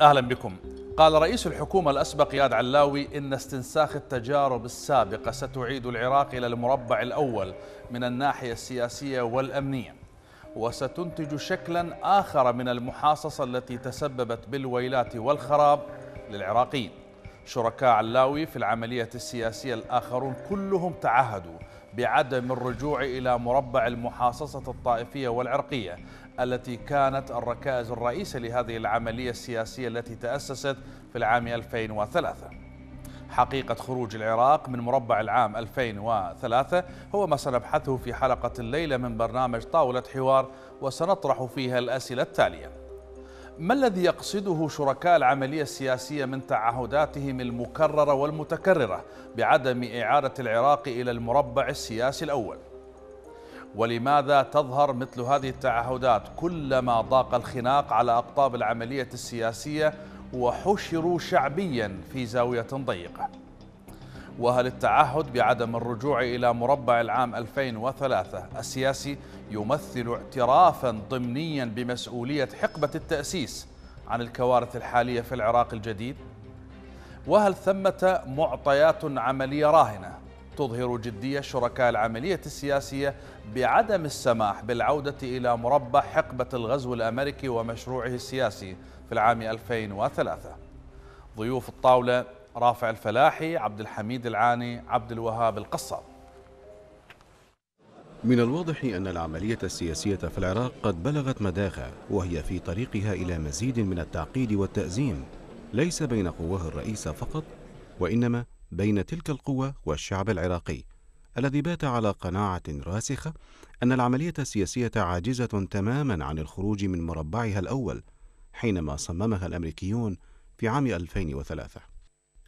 أهلا بكم قال رئيس الحكومة الأسبق إياد علاوي إن استنساخ التجارب السابقة ستعيد العراق إلى المربع الأول من الناحية السياسية والأمنية وستنتج شكلا آخر من المحاصصة التي تسببت بالويلات والخراب للعراقيين شركاء علاوي في العملية السياسية الآخرون كلهم تعهدوا بعدم الرجوع إلى مربع المحاصصة الطائفية والعرقية التي كانت الركائز الرئيسة لهذه العملية السياسية التي تأسست في العام 2003 حقيقة خروج العراق من مربع العام 2003 هو ما سنبحثه في حلقة الليلة من برنامج طاولة حوار وسنطرح فيها الأسئلة التالية ما الذي يقصده شركاء العملية السياسية من تعهداتهم المكررة والمتكررة بعدم إعادة العراق إلى المربع السياسي الأول؟ ولماذا تظهر مثل هذه التعهدات كلما ضاق الخناق على أقطاب العملية السياسية وحشروا شعبيا في زاوية ضيقة وهل التعهد بعدم الرجوع إلى مربع العام 2003 السياسي يمثل اعترافا ضمنيا بمسؤولية حقبة التأسيس عن الكوارث الحالية في العراق الجديد؟ وهل ثمة معطيات عملية راهنة تظهر جدية شركاء العملية السياسية بعدم السماح بالعودة إلى مربع حقبة الغزو الأمريكي ومشروعه السياسي في العام 2003 ضيوف الطاولة رافع الفلاحي عبد الحميد العاني عبد الوهاب القصاب من الواضح أن العملية السياسية في العراق قد بلغت مداها وهي في طريقها إلى مزيد من التعقيد والتأزيم ليس بين قواه الرئيسة فقط وإنما بين تلك القوة والشعب العراقي الذي بات على قناعة راسخة أن العملية السياسية عاجزة تماما عن الخروج من مربعها الأول حينما صممها الأمريكيون في عام 2003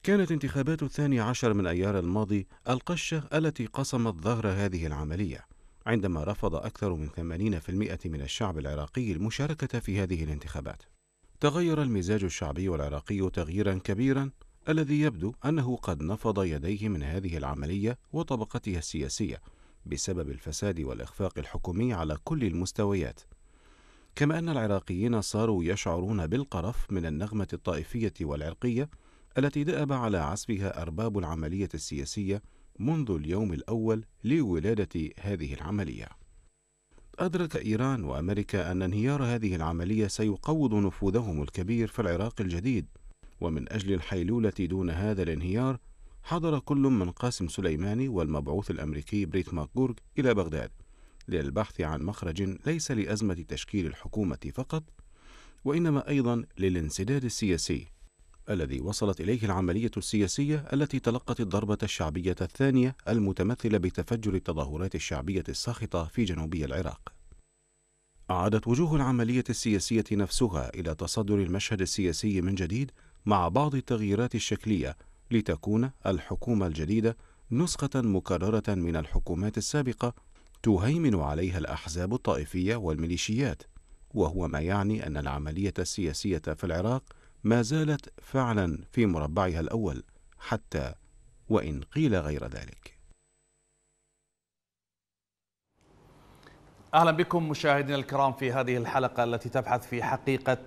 كانت انتخابات الثاني عشر من أيار الماضي القشة التي قصمت ظهر هذه العملية عندما رفض أكثر من 80% من الشعب العراقي المشاركة في هذه الانتخابات تغير المزاج الشعبي العراقي تغييرا كبيرا الذي يبدو أنه قد نفض يديه من هذه العملية وطبقتها السياسية بسبب الفساد والإخفاق الحكومي على كل المستويات كما أن العراقيين صاروا يشعرون بالقرف من النغمة الطائفية والعرقية التي دأب على عزفها أرباب العملية السياسية منذ اليوم الأول لولادة هذه العملية. أدرك إيران وأمريكا أن انهيار هذه العملية سيقوض نفوذهم الكبير في العراق الجديد ومن أجل الحيلولة دون هذا الانهيار حضر كل من قاسم سليماني والمبعوث الأمريكي بريت ماكبورغ إلى بغداد للبحث عن مخرج ليس لأزمة تشكيل الحكومة فقط وإنما أيضا للانسداد السياسي الذي وصلت إليه العملية السياسية التي تلقت الضربة الشعبية الثانية المتمثلة بتفجر التظاهرات الشعبية الساخطة في جنوبي العراق. عادت وجوه العملية السياسية نفسها إلى تصدر المشهد السياسي من جديد مع بعض التغييرات الشكلية لتكون الحكومة الجديدة نسخة مكررة من الحكومات السابقة تهيمن عليها الأحزاب الطائفية والميليشيات وهو ما يعني أن العملية السياسية في العراق ما زالت فعلا في مربعها الأول حتى وإن قيل غير ذلك اهلا بكم مشاهدينا الكرام في هذه الحلقه التي تبحث في حقيقه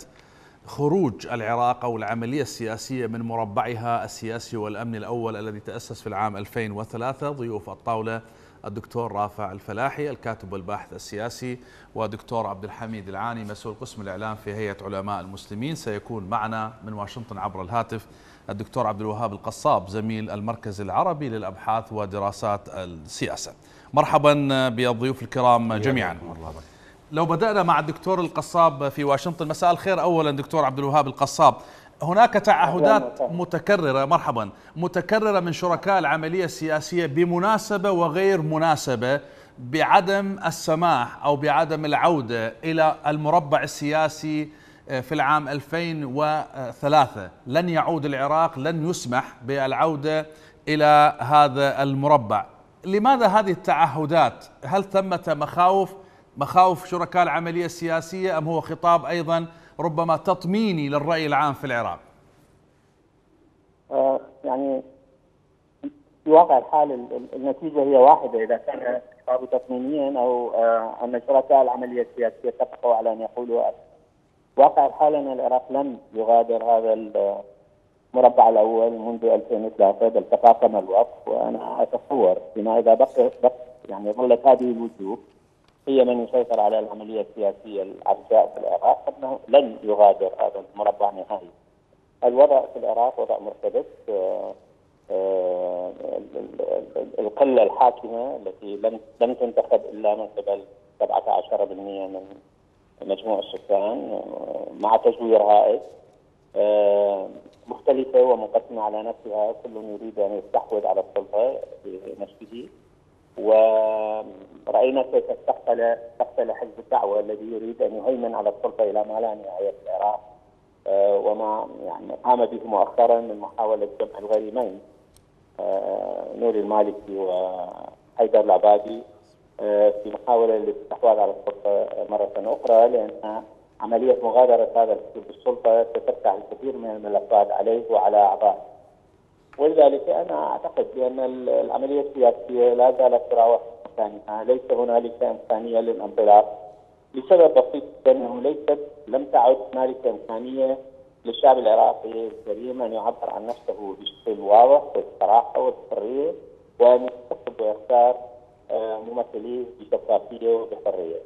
خروج العراق أو العملية السياسية من مربعها السياسي والأمن الأول الذي تأسس في العام 2003 ضيوف الطاولة الدكتور رافع الفلاحي الكاتب والباحث السياسي ودكتور عبد الحميد العاني مسؤول قسم الإعلام في هيئة علماء المسلمين سيكون معنا من واشنطن عبر الهاتف الدكتور عبد الوهاب القصاب زميل المركز العربي للأبحاث ودراسات السياسة مرحبا بالضيوف الكرام جميعا الله لو بدأنا مع الدكتور القصاب في واشنطن مساء الخير أولا دكتور عبد الوهاب القصاب هناك تعهدات متكررة مرحبا متكررة من شركاء العملية السياسية بمناسبة وغير مناسبة بعدم السماح أو بعدم العودة إلى المربع السياسي آه، في العام 2003 لن يعود العراق لن يسمح بالعودة إلى هذا المربع لماذا هذه التعهدات؟ هل ثمة مخاوف؟ مخاوف شركاء العملية السياسية أم هو خطاب أيضا ربما تطميني للرأي العام في العراق آه، يعني في واقع الحال النتيجة هي واحدة إذا كان خطاب تطمينيا أو آه، أن شركاء العملية السياسية اتفقوا على أن يقولوا واقع الحال أن العراق لم يغادر هذا المربع الأول منذ 2003 بل تفاقم الوقت وأنا أتصور فيما إذا بقي يعني ظلت هذه الوجوه هي من يسيطر على العملية السياسية العرجاء في العراق أنه لن يغادر هذا المربع نهائي الوضع في العراق وضع مرتبط آه، آه، القلة الحاكمة التي لم لم تنتخب إلا من قبل 17% من مجموع السكان آه، مع تجوير هائل مختلفة ومقسمة على نفسها كل يريد أن يستحوذ على السلطة بنفسه ورأينا كيف استقتل استقتل حزب الدعوة الذي يريد أن يهيمن على السلطة إلى ما لا نهاية في العراق آه، وما يعني قام به مؤخرا من محاولة جمع الغريمين آه، نور المالكي وحيدر العبادي آه، في محاولة للاستحواذ على السلطة مرة أخرى لأن عملية مغادرة هذا السلطة ستفتح الكثير من الملفات عليه وعلى أعضائه ولذلك انا اعتقد بان العمليه السياسيه لا زالت تراوح مكانها، ليس هنالك امكانيه للانطلاق لسبب بسيط انه ليست لم تعد هنالك امكانيه للشعب العراقي الكريم ان يعبر عن نفسه بشكل واضح والصراحه والحريه وان يستقطب ويختار آه، ممثليه بشفافيه وبحريه.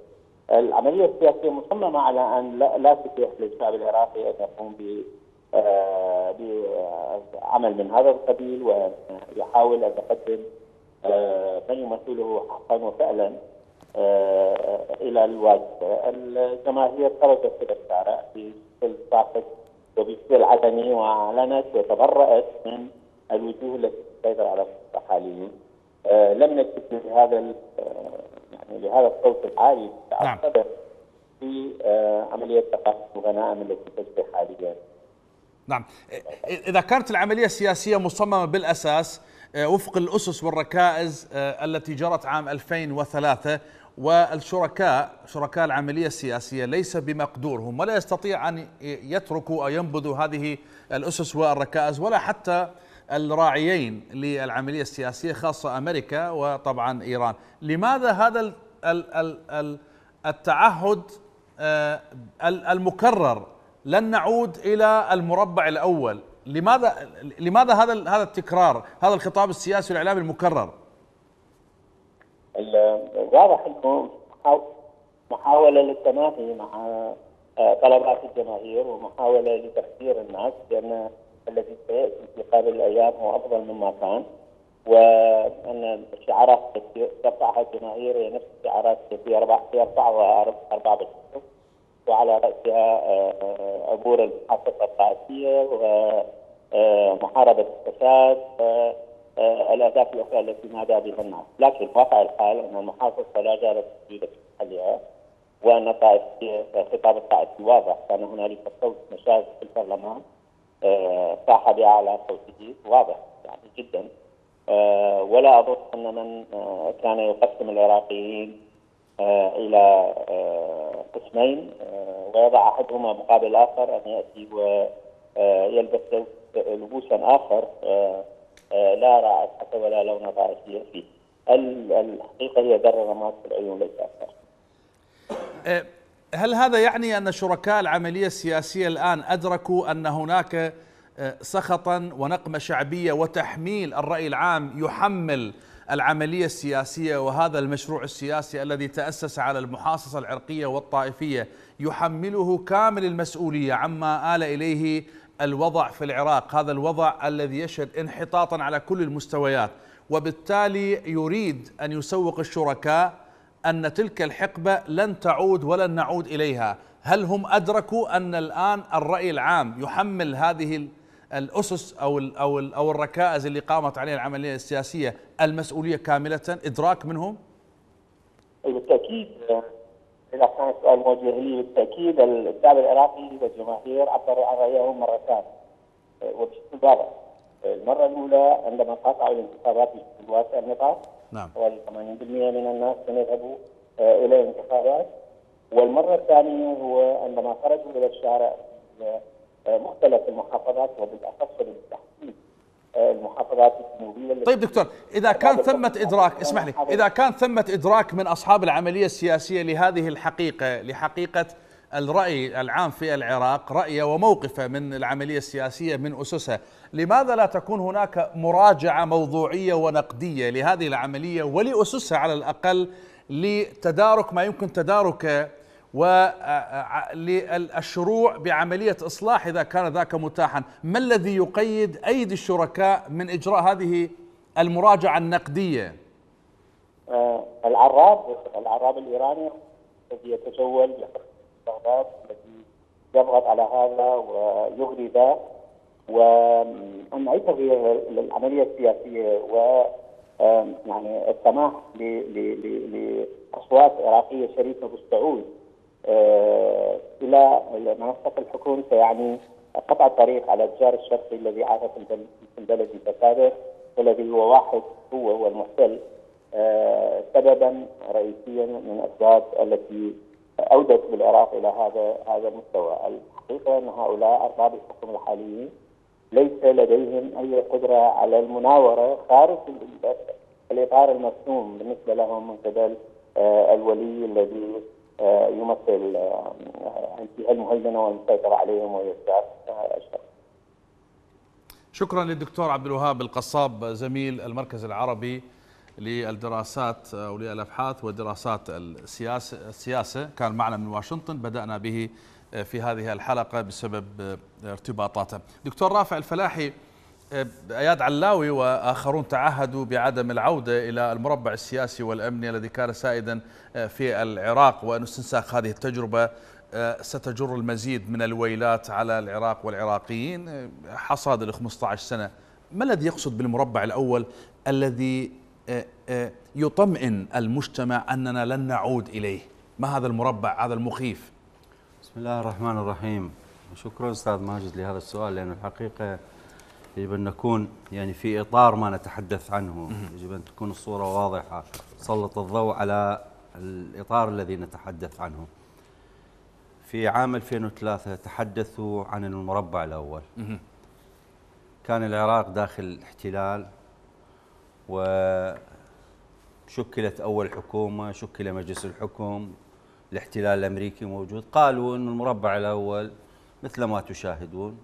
العمليه السياسيه مصممه على ان لا, لا تتيح للشعب العراقي ان يقوم بعمل من هذا القبيل ويحاول ان يقدم آه، من يمثله حقا وفعلا آه، الى الواجهه. الجماهير خرجت الى الشارع بشكل الصافت وبشكل عدمي واعلنت وتبرأت من الوجوه التي تسيطر على السلطه حاليا. آه، لم نجد لهذا يعني لهذا الصوت العالي نعم. في عمليه ثقافه الغنائم التي تجري حاليا. نعم إذا كانت العملية السياسية مصممة بالأساس آه، وفق الأسس والركائز آه، التي جرت عام 2003 والشركاء شركاء العملية السياسية ليس بمقدورهم ولا يستطيع أن يتركوا أو ينبذوا هذه الأسس والركائز ولا حتى الراعيين للعملية السياسية خاصة أمريكا وطبعا إيران لماذا هذا التعهد آه، المكرر لن نعود الى المربع الاول لماذا لماذا هذا هذا التكرار هذا الخطاب السياسي والاعلامي المكرر واضح انه محاوله للتماهي مع آه، طلبات الجماهير ومحاوله لتفكير الناس بان الذي سياتي في قبل الايام هو افضل مما كان وان الشعارات ترفعها الجماهير هي يعني نفس الشعارات التي يرفعها 4 وعلى رأسها آه، آه، عبور المحافظة الطائفيه ومحاربة آه، الفساد والأهداف الأخرى التي نادى بها الناس لكن واقع الحال أن المحافظة لا زالت موجوده في محلها وأن الطائفية خطاب الطائفي واضح كان هنالك صوت مشاهد في البرلمان صاح بأعلى صوته واضح يعني جدا ولا أظن أن من كان يقسم العراقيين آه، إلى آه، قسمين آه، ويضع أحدهما مقابل الآخر أن يأتي ويلبس لبوسا آخر لا رأس حتى ولا لون رأسي فيه الحقيقة هي ذرة رماد في العيون ليس أكثر هل هذا يعني أن شركاء العملية السياسية الآن أدركوا أن هناك سخطا ونقمة شعبية وتحميل الرأي العام يحمل العملية السياسية وهذا المشروع السياسي الذي تأسس على المحاصصة العرقية والطائفية يحمله كامل المسؤولية عما آل إليه الوضع في العراق هذا الوضع الذي يشهد انحطاطا على كل المستويات وبالتالي يريد أن يسوق الشركاء أن تلك الحقبة لن تعود ولن نعود إليها هل هم أدركوا أن الآن الرأي العام يحمل هذه الاسس او الـ او الـ او الركائز اللي قامت عليها العمليه السياسيه المسؤوليه كامله ادراك منهم؟ اي بالتاكيد اذا كان السؤال موجه لي بالتاكيد الشعب العراقي والجماهير عبروا عن رايهم مرتان وبشكل واضح المره الاولى عندما قاطعوا الانتخابات بشكل النقاط نعم حوالي 80% من الناس لم يذهبوا آه، الى الانتخابات والمره الثانيه هو عندما خرجوا الى الشارع آه، مختلف المحافظات وبالاخص بالتحديد آه، المحافظات الجنوبيه طيب دكتور اذا كان ثمه ادراك اسمح لي اذا كان ثمه ادراك من اصحاب العمليه السياسيه لهذه الحقيقه لحقيقه الرأي العام في العراق رأيه وموقفه من العملية السياسية من أسسها لماذا لا تكون هناك مراجعة موضوعية ونقدية لهذه العملية ولأسسها على الأقل لتدارك ما يمكن تداركه وللشروع آه، آه، آه، بعملية إصلاح إذا كان ذاك متاحا ما الذي يقيد أيدي الشركاء من إجراء هذه المراجعة النقدية العراب العراب الإيراني الذي يتجول بغداد الذي يضغط على هذا ويغري ذاك ونعيش العملية السياسية و يعني السماح لاصوات عراقيه شريفه بالصعود آه، الى منصه الحكم فيعني قطع الطريق على الجار الشرقي الذي عاش في البلد بالكابر والذي هو واحد هو هو المحتل آه، سببا رئيسيا من الاسباب التي اودت بالعراق الى هذا هذا المستوى، الحقيقه ان هؤلاء ارباب الحكم الحاليين ليس لديهم اي قدره على المناوره خارج الاطار المرسوم بالنسبه لهم من قبل آه، الولي الذي آه، يمثل الجهه المهيمنه والمسيطره عليهم وهي الشعب آه، شكرا للدكتور عبد الوهاب القصاب زميل المركز العربي للدراسات او للابحاث ودراسات السياسه السياسه كان معنا من واشنطن بدانا به في هذه الحلقه بسبب ارتباطاته. دكتور رافع الفلاحي اياد علاوي واخرون تعهدوا بعدم العوده الى المربع السياسي والامني الذي كان سائدا آه، في العراق وان استنساخ هذه التجربه آه، ستجر المزيد من الويلات على العراق والعراقيين آه، حصاد ال 15 سنه، ما الذي يقصد بالمربع الاول الذي يطمئن المجتمع اننا لن نعود اليه؟ ما هذا المربع هذا المخيف؟ بسم الله الرحمن الرحيم، شكرا استاذ ماجد لهذا السؤال لانه الحقيقه يجب أن نكون يعني في إطار ما نتحدث عنه يجب أن تكون الصورة واضحة سلط الضوء على الإطار الذي نتحدث عنه في عام 2003 تحدثوا عن المربع الأول كان العراق داخل احتلال شكلت أول حكومة شكل مجلس الحكم الاحتلال الأمريكي موجود قالوا أن المربع الأول مثل ما تشاهدون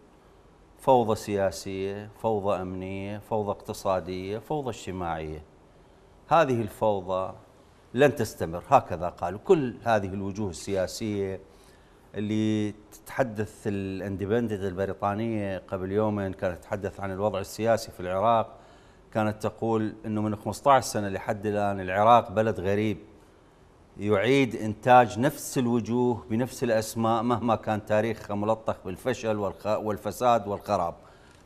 فوضى سياسية فوضى أمنية فوضى اقتصادية فوضى اجتماعية هذه الفوضى لن تستمر هكذا قالوا كل هذه الوجوه السياسية اللي تتحدث الاندبندنت البريطانية قبل يومين كانت تتحدث عن الوضع السياسي في العراق كانت تقول أنه من 15 سنة لحد الآن العراق بلد غريب يعيد إنتاج نفس الوجوه بنفس الأسماء مهما كان تاريخها ملطخ بالفشل والفساد والخراب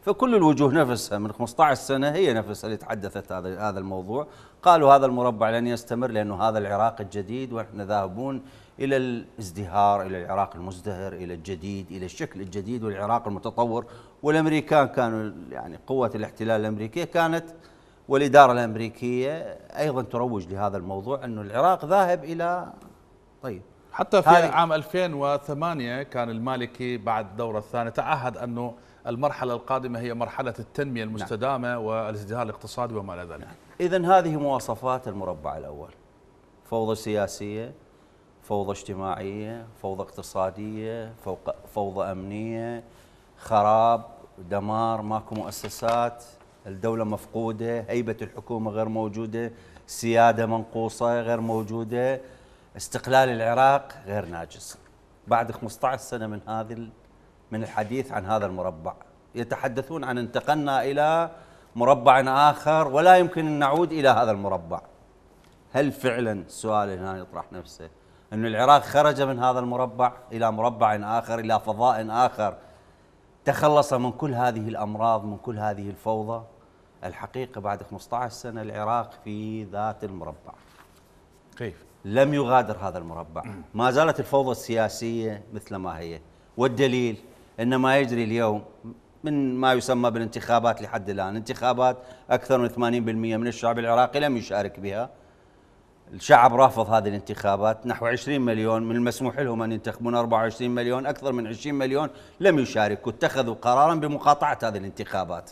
فكل الوجوه نفسها من 15 سنة هي نفسها اللي تحدثت هذا هذا الموضوع قالوا هذا المربع لن يستمر لأنه هذا العراق الجديد ونحن ذاهبون إلى الازدهار إلى العراق المزدهر إلى الجديد إلى الشكل الجديد والعراق المتطور والأمريكان كانوا يعني قوة الاحتلال الأمريكية كانت والإدارة الأمريكية أيضا تروج لهذا الموضوع أنه العراق ذاهب إلى طيب حتى في هاي. عام 2008 كان المالكي بعد الدورة الثانية تعهد أنه المرحلة القادمة هي مرحلة التنمية نعم. المستدامة نعم. والازدهار الاقتصادي وما إلى ذلك نعم. إذا هذه مواصفات المربع الأول فوضى سياسية فوضى اجتماعية فوضى اقتصادية فوضى أمنية خراب دمار ماكو مؤسسات الدولة مفقودة هيبة الحكومة غير موجودة سيادة منقوصة غير موجودة استقلال العراق غير ناجز بعد 15 سنة من هذا من الحديث عن هذا المربع يتحدثون عن انتقلنا إلى مربع آخر ولا يمكن أن نعود إلى هذا المربع هل فعلا السؤال هنا يطرح نفسه أن العراق خرج من هذا المربع إلى مربع آخر إلى فضاء آخر تخلص من كل هذه الأمراض من كل هذه الفوضى الحقيقة بعد 15 سنة العراق في ذات المربع كيف؟ لم يغادر هذا المربع ما زالت الفوضى السياسية مثل ما هي والدليل أن ما يجري اليوم من ما يسمى بالانتخابات لحد الآن انتخابات أكثر من 80% من الشعب العراقي لم يشارك بها الشعب رافض هذه الانتخابات نحو 20 مليون من المسموح لهم أن ينتخبون 24 مليون أكثر من 20 مليون لم يشاركوا اتخذوا قرارا بمقاطعة هذه الانتخابات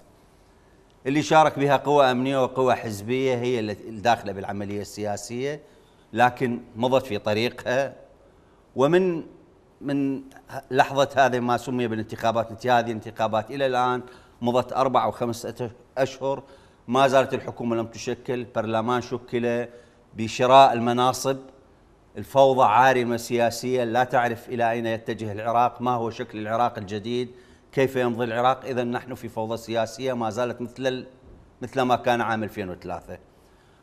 اللي شارك بها قوى امنيه وقوى حزبيه هي داخله بالعمليه السياسيه لكن مضت في طريقها ومن من لحظه هذا ما سمي بالانتخابات هذه الانتخابات الى الان مضت اربع او خمس اشهر ما زالت الحكومه لم تشكل، برلمان شكل بشراء المناصب الفوضى عارمه سياسيا لا تعرف الى اين يتجه العراق، ما هو شكل العراق الجديد؟ كيف يمضي العراق إذا نحن في فوضى سياسية ما زالت مثل مثل ما كان عام 2003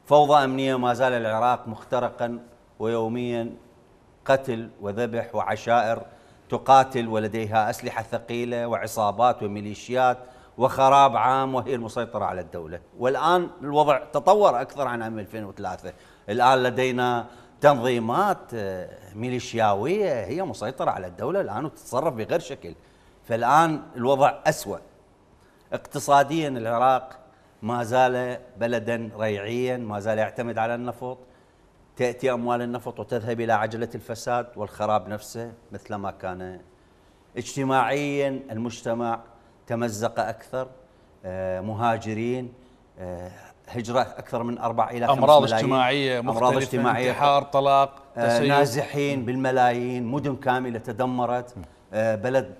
فوضى أمنية ما زال العراق مخترقا ويوميا قتل وذبح وعشائر تقاتل ولديها أسلحة ثقيلة وعصابات وميليشيات وخراب عام وهي المسيطرة على الدولة والآن الوضع تطور أكثر عن عام 2003 الآن لدينا تنظيمات آه، ميليشياوية هي مسيطرة على الدولة الآن وتتصرف بغير شكل فالآن الوضع أسوأ اقتصاديا العراق ما زال بلدا ريعيا ما زال يعتمد على النفط تأتي أموال النفط وتذهب إلى عجلة الفساد والخراب نفسه مثل ما كان اجتماعيا المجتمع تمزق أكثر آه، مهاجرين آه، هجرة أكثر من أربع إلى أمراض ملايين اجتماعية مختلفة أمراض اجتماعية انتحار طلاق آه، تسيب. نازحين بالملايين مدن كاملة تدمرت آه، بلد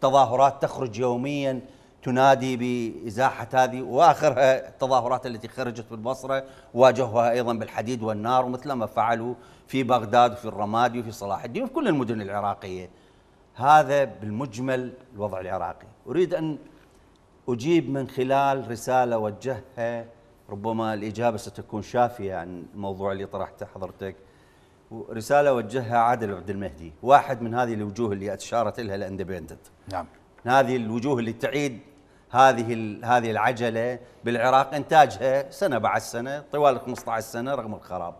تظاهرات تخرج يوميا تنادي بازاحه هذه واخرها التظاهرات التي خرجت بالبصره واجهوها ايضا بالحديد والنار مثل ما فعلوا في بغداد وفي الرمادي وفي صلاح الدين وفي كل المدن العراقيه. هذا بالمجمل الوضع العراقي، اريد ان اجيب من خلال رساله وجهها ربما الاجابه ستكون شافيه عن الموضوع اللي طرحته حضرتك رسالة وجهها عادل عبد المهدي واحد من هذه الوجوه اللي أشارت لها الاندبندنت نعم هذه الوجوه اللي تعيد هذه هذه العجلة بالعراق إنتاجها سنة بعد سنة طوال 15 سنة رغم الخراب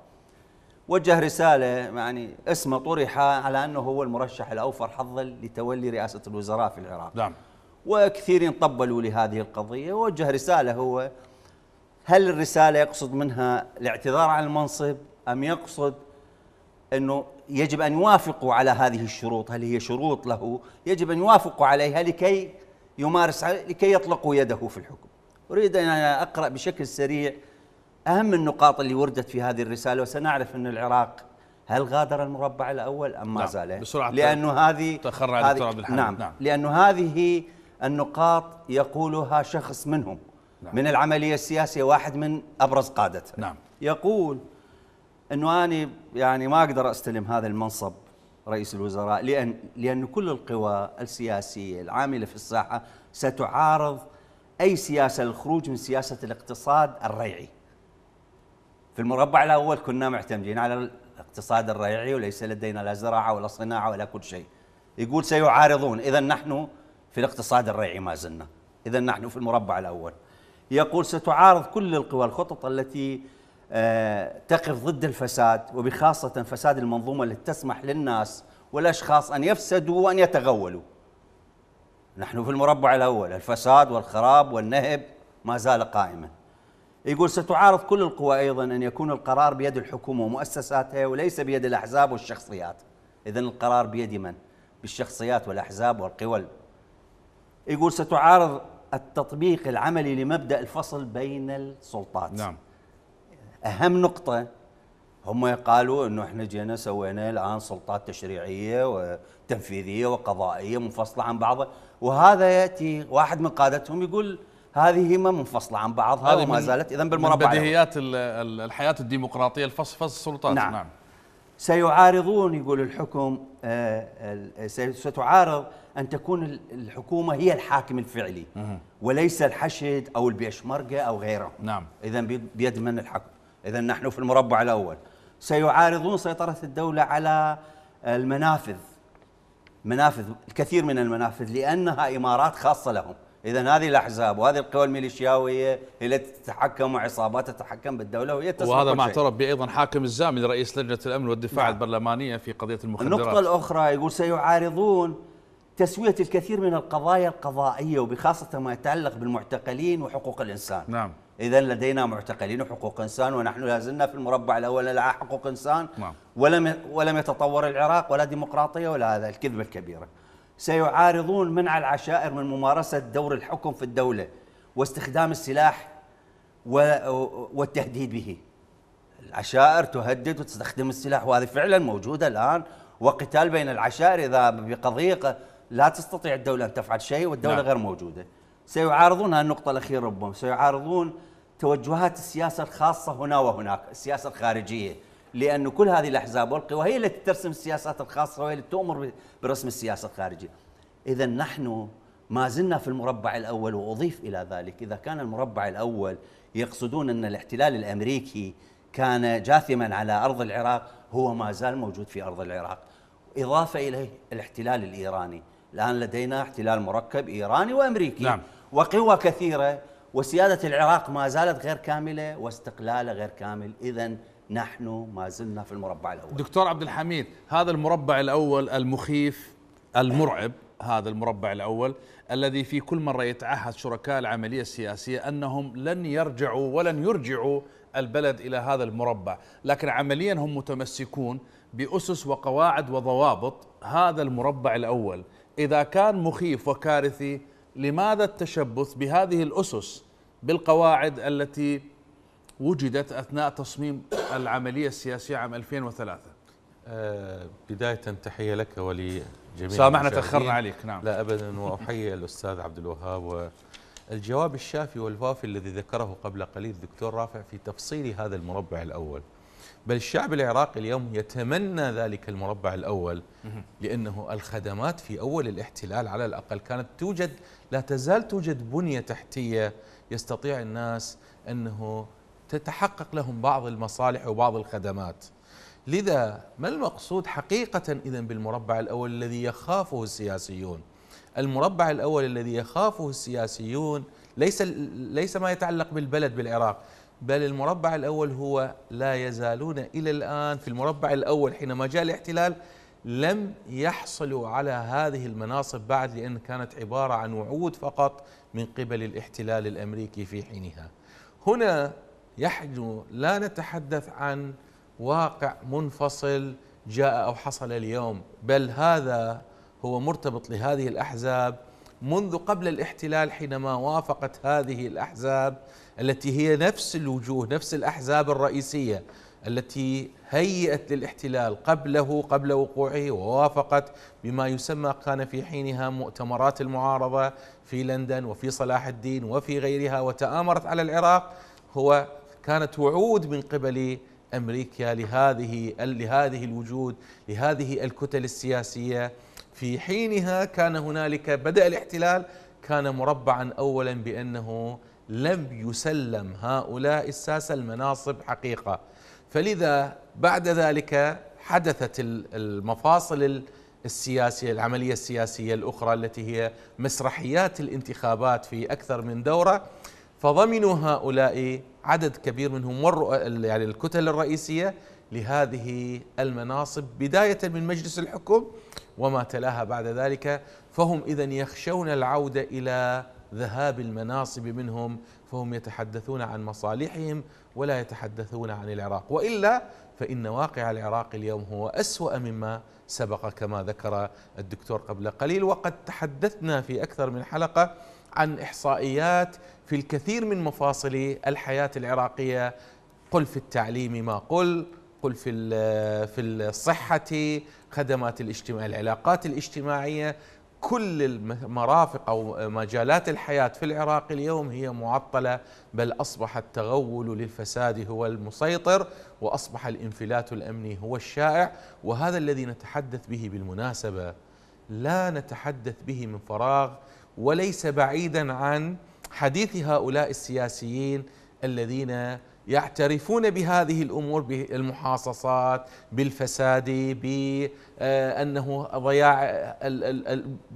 وجه رسالة يعني اسمه طرح على أنه هو المرشح الأوفر حظا لتولي رئاسة الوزراء في العراق نعم وكثيرين طبلوا لهذه القضية ووجه رسالة هو هل الرسالة يقصد منها الاعتذار عن المنصب أم يقصد أنه يجب أن يوافقوا على هذه الشروط هل هي شروط له يجب أن يوافقوا عليها لكي يمارس لكي يطلقوا يده في الحكم أريد أن أقرأ بشكل سريع أهم النقاط اللي وردت في هذه الرسالة وسنعرف أن العراق هل غادر المربع الأول أم ما نعم زال بسرعة لأنه هذه تخرع هذه نعم, نعم لأنه هذه النقاط يقولها شخص منهم نعم من العملية السياسية واحد من أبرز قادتها نعم يقول انه انا يعني ما اقدر استلم هذا المنصب رئيس الوزراء لان لان كل القوى السياسيه العامله في الساحه ستعارض اي سياسه للخروج من سياسه الاقتصاد الريعي. في المربع الاول كنا معتمدين على الاقتصاد الريعي وليس لدينا لا زراعه ولا صناعه ولا كل شيء. يقول سيعارضون اذا نحن في الاقتصاد الريعي ما زلنا، اذا نحن في المربع الاول. يقول ستعارض كل القوى الخطط التي آه، تقف ضد الفساد وبخاصة فساد المنظومة التي تسمح للناس والأشخاص أن يفسدوا وأن يتغولوا نحن في المربع الأول الفساد والخراب والنهب ما زال قائما يقول ستعارض كل القوى أيضا أن يكون القرار بيد الحكومة ومؤسساتها وليس بيد الأحزاب والشخصيات إذا القرار بيد من؟ بالشخصيات والأحزاب والقوى يقول ستعارض التطبيق العملي لمبدأ الفصل بين السلطات نعم اهم نقطه هم قالوا انه احنا جينا سوينا الان سلطات تشريعيه وتنفيذيه وقضائيه منفصله عن بعضها وهذا ياتي واحد من قادتهم يقول هذه ما منفصله عن بعضها وما زالت اذا بالمربع من بديهيات الحياه الديمقراطيه الفصفص السلطات نعم, نعم. سيعارضون يقول الحكم آه، ستعارض ان تكون الحكومه هي الحاكم الفعلي وليس الحشد او البيشمركه او غيره نعم اذا بيد من الحكم إذا نحن في المربع الأول سيعارضون سيطرة الدولة على المنافذ منافذ الكثير من المنافذ لأنها إمارات خاصة لهم إذا هذه الأحزاب وهذه القوى الميليشياوية هي التي تتحكم وعصابات تتحكم بالدولة وهي وهذا ما اعترف به أيضا حاكم الزامل رئيس لجنة الأمن والدفاع نعم. البرلمانية في قضية المخدرات النقطة الأخرى يقول سيعارضون تسوية الكثير من القضايا القضائية وبخاصة ما يتعلق بالمعتقلين وحقوق الإنسان نعم إذا لدينا معتقلين حقوق إنسان ونحن لازلنا في المربع الأول لا حقوق إنسان نعم. ولم ولم يتطور العراق ولا ديمقراطية ولا هذا الكذبة الكبيرة سيعارضون منع العشائر من ممارسة دور الحكم في الدولة واستخدام السلاح والتهديد به العشائر تهدد وتستخدم السلاح وهذه فعلا موجودة الآن وقتال بين العشائر إذا بقضية لا تستطيع الدولة أن تفعل شيء والدولة نعم. غير موجودة سيعارضون هالنقطة الأخيرة ربما سيعارضون توجهات السياسة الخاصة هنا وهناك السياسة الخارجية لأن كل هذه الأحزاب والقوى هي التي ترسم السياسات الخاصة وهي التي تؤمر برسم السياسة الخارجية إذا نحن ما زلنا في المربع الأول وأضيف إلى ذلك إذا كان المربع الأول يقصدون أن الاحتلال الأمريكي كان جاثما على أرض العراق هو ما زال موجود في أرض العراق إضافة إليه الاحتلال الإيراني الآن لدينا احتلال مركب إيراني وأمريكي نعم. وقوى كثيرة وسيادة العراق ما زالت غير كاملة واستقلاله غير كامل إذا نحن ما زلنا في المربع الأول دكتور عبد الحميد هذا المربع الأول المخيف المرعب هذا المربع الأول الذي في كل مرة يتعهد شركاء العملية السياسية أنهم لن يرجعوا ولن يرجعوا البلد إلى هذا المربع لكن عمليا هم متمسكون بأسس وقواعد وضوابط هذا المربع الأول إذا كان مخيف وكارثي لماذا التشبث بهذه الاسس بالقواعد التي وجدت اثناء تصميم العمليه السياسيه عام 2003 أه بدايه تحيه لك ولجميع سامحنا تاخرنا عليك نعم لا ابدا واحيي الاستاذ عبد الوهاب والجواب الشافي والوافي الذي ذكره قبل قليل الدكتور رافع في تفصيل هذا المربع الاول بل الشعب العراقي اليوم يتمنى ذلك المربع الأول لأنه الخدمات في أول الاحتلال على الأقل كانت توجد لا تزال توجد بنية تحتية يستطيع الناس أنه تتحقق لهم بعض المصالح وبعض الخدمات لذا ما المقصود حقيقة إذا بالمربع الأول الذي يخافه السياسيون المربع الأول الذي يخافه السياسيون ليس ليس ما يتعلق بالبلد بالعراق بل المربع الأول هو لا يزالون إلى الآن في المربع الأول حينما جاء الاحتلال لم يحصلوا على هذه المناصب بعد لأن كانت عبارة عن وعود فقط من قبل الاحتلال الأمريكي في حينها هنا يحن لا نتحدث عن واقع منفصل جاء أو حصل اليوم بل هذا هو مرتبط لهذه الأحزاب منذ قبل الاحتلال حينما وافقت هذه الأحزاب التي هي نفس الوجوه نفس الأحزاب الرئيسية التي هيئت للاحتلال قبله قبل وقوعه ووافقت بما يسمى كان في حينها مؤتمرات المعارضة في لندن وفي صلاح الدين وفي غيرها وتآمرت على العراق هو كانت وعود من قبل امريكا لهذه لهذه الوجود لهذه الكتل السياسيه في حينها كان هنالك بدا الاحتلال كان مربعا اولا بانه لم يسلم هؤلاء الساسة المناصب حقيقة فلذا بعد ذلك حدثت المفاصل السياسية العملية السياسية الأخرى التي هي مسرحيات الانتخابات في أكثر من دورة فضمنوا هؤلاء عدد كبير منهم يعني الكتل الرئيسية لهذه المناصب بداية من مجلس الحكم وما تلاها بعد ذلك فهم إذا يخشون العودة إلى ذهاب المناصب منهم فهم يتحدثون عن مصالحهم ولا يتحدثون عن العراق والا فان واقع العراق اليوم هو اسوا مما سبق كما ذكر الدكتور قبل قليل وقد تحدثنا في اكثر من حلقه عن احصائيات في الكثير من مفاصل الحياه العراقيه قل في التعليم ما قل قل في في الصحه خدمات الاجتماع العلاقات الاجتماعيه كل المرافق أو مجالات الحياة في العراق اليوم هي معطلة بل أصبح التغول للفساد هو المسيطر وأصبح الانفلات الأمني هو الشائع وهذا الذي نتحدث به بالمناسبة لا نتحدث به من فراغ وليس بعيدا عن حديث هؤلاء السياسيين الذين يعترفون بهذه الامور بالمحاصصات بالفساد بانه آه، ضياع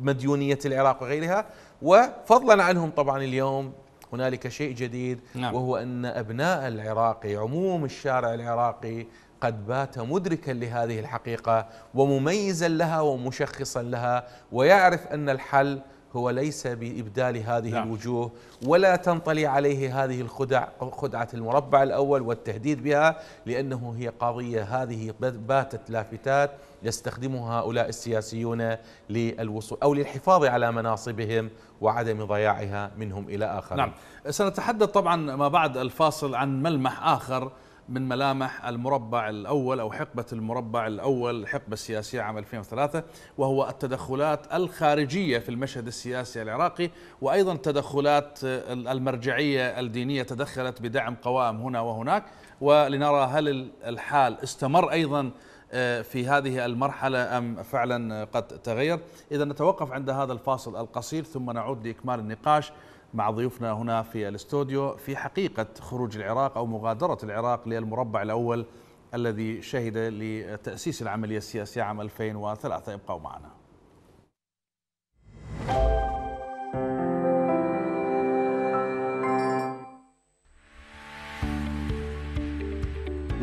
مديونيه العراق وغيرها وفضلا عنهم طبعا اليوم هنالك شيء جديد نعم. وهو ان ابناء العراقي عموم الشارع العراقي قد بات مدركا لهذه الحقيقه ومميزا لها ومشخصا لها ويعرف ان الحل هو ليس بإبدال هذه نعم. الوجوه ولا تنطلي عليه هذه الخدع خدعة المربع الأول والتهديد بها لأنه هي قضية هذه باتت لافتات يستخدمها هؤلاء السياسيون للوصول أو للحفاظ على مناصبهم وعدم ضياعها منهم إلى آخر نعم سنتحدث طبعا ما بعد الفاصل عن ملمح آخر من ملامح المربع الأول أو حقبة المربع الأول الحقبة السياسية عام 2003 وهو التدخلات الخارجية في المشهد السياسي العراقي وأيضا التدخلات المرجعية الدينية تدخلت بدعم قوائم هنا وهناك ولنرى هل الحال استمر أيضا آه، في هذه المرحلة أم فعلا قد تغير إذا نتوقف عند هذا الفاصل القصير ثم نعود لإكمال النقاش مع ضيوفنا هنا في الاستوديو في حقيقة خروج العراق أو مغادرة العراق للمربع الأول الذي شهد لتأسيس العملية السياسية عام 2003 ابقوا معنا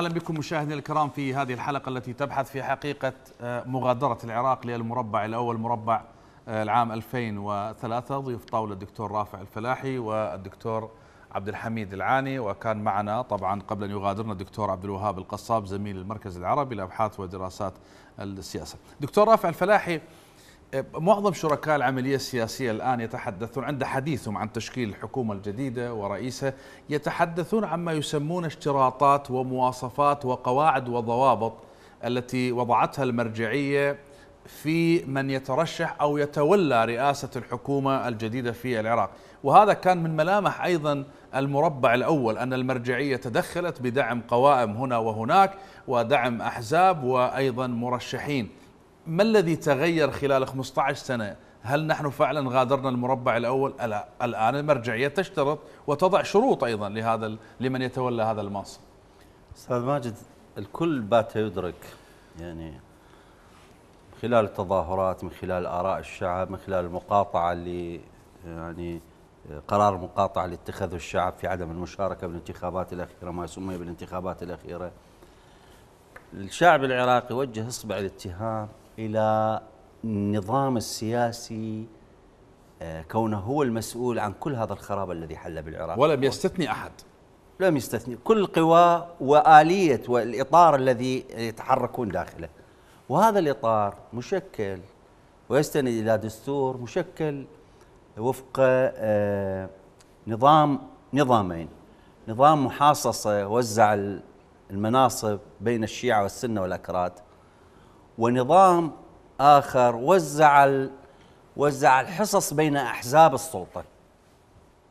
اهلا بكم مشاهدينا الكرام في هذه الحلقه التي تبحث في حقيقه آه، مغادره العراق للمربع الاول مربع آه، العام 2003 ضيوف طاوله الدكتور رافع الفلاحي والدكتور عبد الحميد العاني وكان معنا طبعا قبل ان يغادرنا الدكتور عبد الوهاب القصاب زميل المركز العربي لابحاث ودراسات السياسه. دكتور رافع الفلاحي معظم شركاء العملية السياسية الآن يتحدثون عند حديثهم عن تشكيل الحكومة الجديدة ورئيسها يتحدثون عما يسمون اشتراطات ومواصفات وقواعد وضوابط التي وضعتها المرجعية في من يترشح أو يتولى رئاسة الحكومة الجديدة في العراق وهذا كان من ملامح أيضا المربع الأول أن المرجعية تدخلت بدعم قوائم هنا وهناك ودعم أحزاب وأيضا مرشحين ما الذي تغير خلال 15 سنة هل نحن فعلا غادرنا المربع الأول لا الآن المرجعية تشترط وتضع شروط أيضا لهذا لمن يتولى هذا المنصب أستاذ ماجد الكل بات يدرك يعني من خلال التظاهرات من خلال آراء الشعب من خلال المقاطعة اللي يعني قرار مقاطعة اللي اتخذه الشعب في عدم المشاركة بالانتخابات الأخيرة ما سمي بالانتخابات الأخيرة الشعب العراقي وجه إصبع الاتهام إلى النظام السياسي آه، كونه هو المسؤول عن كل هذا الخراب الذي حل بالعراق ولم يستثني أحد لم يستثني كل قوى وآلية والإطار الذي يتحركون داخله وهذا الإطار مشكل ويستند إلى دستور مشكل وفق آه، نظام نظامين نظام محاصصة وزع المناصب بين الشيعة والسنة والأكراد ونظام اخر وزع وزع الحصص بين احزاب السلطه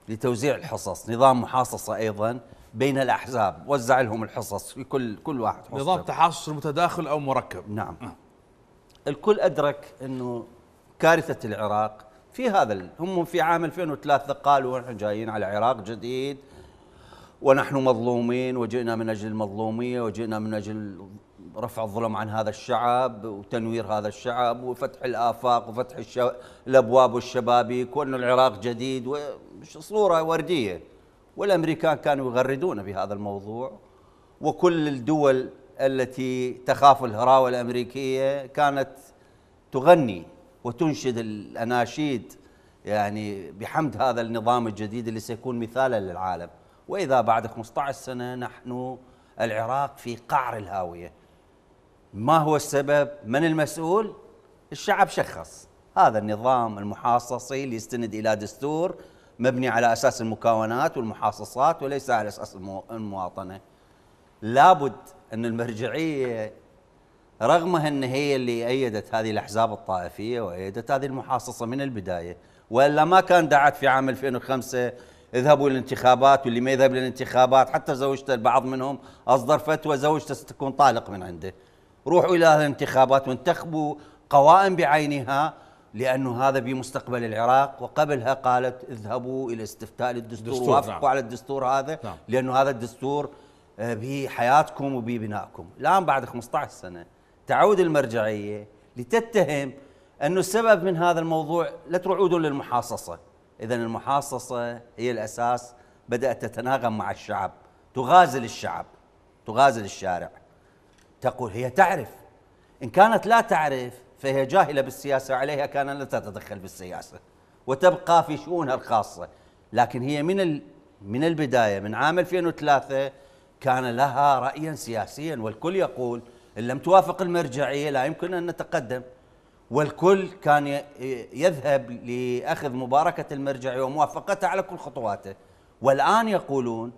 لتوزيع الحصص نظام محاصصه ايضا بين الاحزاب وزع لهم الحصص في كل كل واحد حصة. نظام تحاصص متداخل او مركب نعم آه. الكل ادرك انه كارثه العراق في هذا هم في عام 2003 قالوا نحن جايين على عراق جديد ونحن مظلومين وجئنا من اجل المظلوميه وجئنا من اجل رفع الظلم عن هذا الشعب وتنوير هذا الشعب وفتح الآفاق وفتح الشو... الأبواب والشبابيك وأن العراق جديد وصورة وردية والأمريكان كانوا يغردون بهذا الموضوع وكل الدول التي تخاف الهراوة الأمريكية كانت تغني وتنشد الأناشيد يعني بحمد هذا النظام الجديد اللي سيكون مثالا للعالم وإذا بعد 15 سنة نحن العراق في قعر الهاوية ما هو السبب من المسؤول الشعب شخص هذا النظام المحاصصي اللي يستند الى دستور مبني على اساس المكونات والمحاصصات وليس على اساس المواطنه لابد ان المرجعيه رغم ان هي اللي ايدت هذه الاحزاب الطائفيه وايدت هذه المحاصصه من البدايه والا ما كان دعت في عام 2005 اذهبوا للانتخابات واللي ما يذهب للانتخابات حتى زوجته البعض منهم اصدر فتوى زوجته ستكون طالق من عنده روحوا إلى الانتخابات وانتخبوا قوائم بعينها لأنه هذا بمستقبل العراق وقبلها قالت اذهبوا إلى استفتاء للدستور وافقوا نعم. على الدستور هذا نعم. لأنه هذا الدستور آه، بحياتكم وببنائكم الآن بعد 15 سنة تعود المرجعية لتتهم أنه السبب من هذا الموضوع لا تروحوا للمحاصصة إذا المحاصصة هي الأساس بدأت تتناغم مع الشعب تغازل الشعب تغازل الشارع تقول هي تعرف إن كانت لا تعرف فهي جاهلة بالسياسة عليها كان لا تتدخل بالسياسة وتبقى في شؤونها الخاصة لكن هي من من البداية من عام 2003 كان لها رأيا سياسيا والكل يقول إن لم توافق المرجعية لا يمكن أن نتقدم والكل كان يذهب لأخذ مباركة المرجعية وموافقتها على كل خطواته والآن يقولون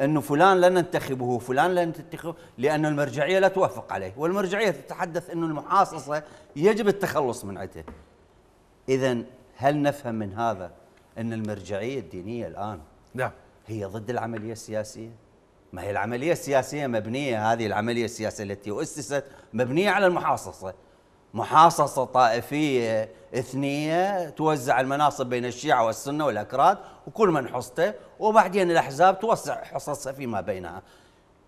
انه فلان لن ننتخبه فلان لن ننتخبه لانه المرجعيه لا توافق عليه والمرجعيه تتحدث انه المحاصصه يجب التخلص من عدة اذا هل نفهم من هذا ان المرجعيه الدينيه الان نعم هي ضد العمليه السياسيه ما هي العمليه السياسيه مبنيه هذه العمليه السياسيه التي اسست مبنيه على المحاصصه محاصصة طائفية إثنية توزع المناصب بين الشيعة والسنة والأكراد وكل من حصته وبعدين الأحزاب توسع حصصها فيما بينها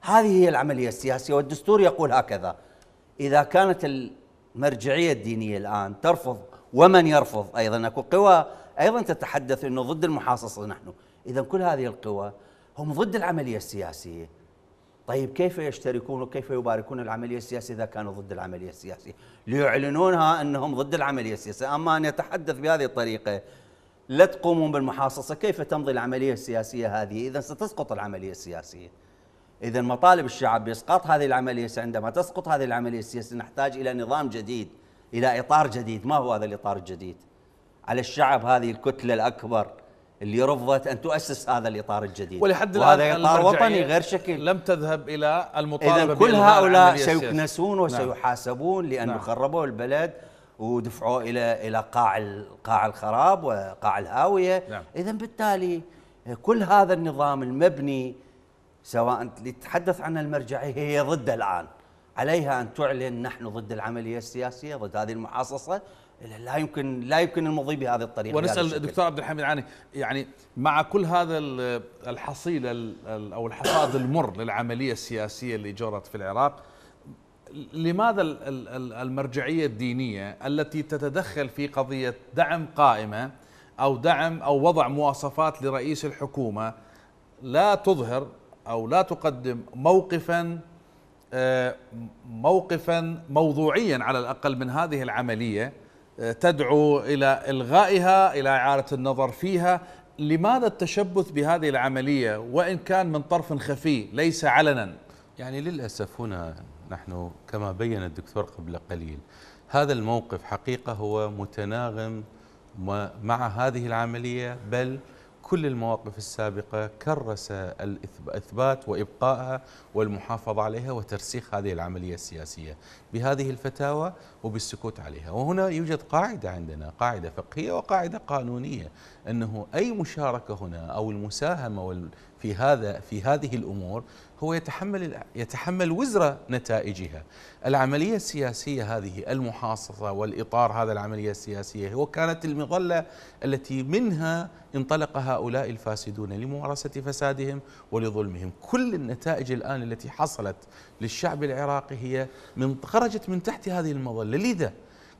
هذه هي العملية السياسية والدستور يقول هكذا إذا كانت المرجعية الدينية الآن ترفض ومن يرفض أيضا أكو قوى أيضا تتحدث أنه ضد المحاصصة نحن إذا كل هذه القوى هم ضد العملية السياسية طيب كيف يشتركون وكيف يباركون العملية السياسية إذا كانوا ضد العملية السياسية ليعلنونها أنهم ضد العملية السياسية أما أن يتحدث بهذه الطريقة لا تقومون بالمحاصصة كيف تمضي العملية السياسية هذه إذا ستسقط العملية السياسية إذا مطالب الشعب بإسقاط هذه العملية عندما تسقط هذه العملية السياسية نحتاج إلى نظام جديد إلى إطار جديد ما هو هذا الإطار الجديد على الشعب هذه الكتلة الأكبر اللي رفضت ان تؤسس هذا الاطار الجديد ولحد الان وهذا اطار وطني غير شكل لم تذهب الى المطالبه اذا كل هؤلاء سيكنسون نعم. وسيحاسبون نعم. لانه نعم. خربوا البلد ودفعوا الى الى قاع قاع الخراب وقاع الهاويه نعم. اذا بالتالي كل هذا النظام المبني سواء اللي تتحدث عنه المرجعيه هي ضده الان عليها ان تعلن نحن ضد العمليه السياسيه ضد هذه المحاصصه لا يمكن لا يمكن المضي بهذه الطريقه ونسال الدكتور عبد الحميد عاني يعني مع كل هذا الحصيله او الحصاد المر للعمليه السياسيه اللي جرت في العراق لماذا المرجعيه الدينيه التي تتدخل في قضيه دعم قائمه او دعم او وضع مواصفات لرئيس الحكومه لا تظهر او لا تقدم موقفا آه، موقفا موضوعيا على الاقل من هذه العمليه تدعو الى الغائها الى اعاده النظر فيها لماذا التشبث بهذه العمليه وان كان من طرف خفي ليس علنا يعني للاسف هنا نحن كما بين الدكتور قبل قليل هذا الموقف حقيقه هو متناغم مع هذه العمليه بل كل المواقف السابقة كرس الإثبات وإبقائها والمحافظة عليها وترسيخ هذه العملية السياسية بهذه الفتاوى وبالسكوت عليها وهنا يوجد قاعدة عندنا قاعدة فقهية وقاعدة قانونية أنه أي مشاركة هنا أو المساهمة في هذا في هذه الأمور هو يتحمل يتحمل وزر نتائجها. العمليه السياسيه هذه المحاصصه والاطار هذا العمليه السياسيه هو كانت المظله التي منها انطلق هؤلاء الفاسدون لممارسه فسادهم ولظلمهم. كل النتائج الان التي حصلت للشعب العراقي هي من خرجت من تحت هذه المظله، لذا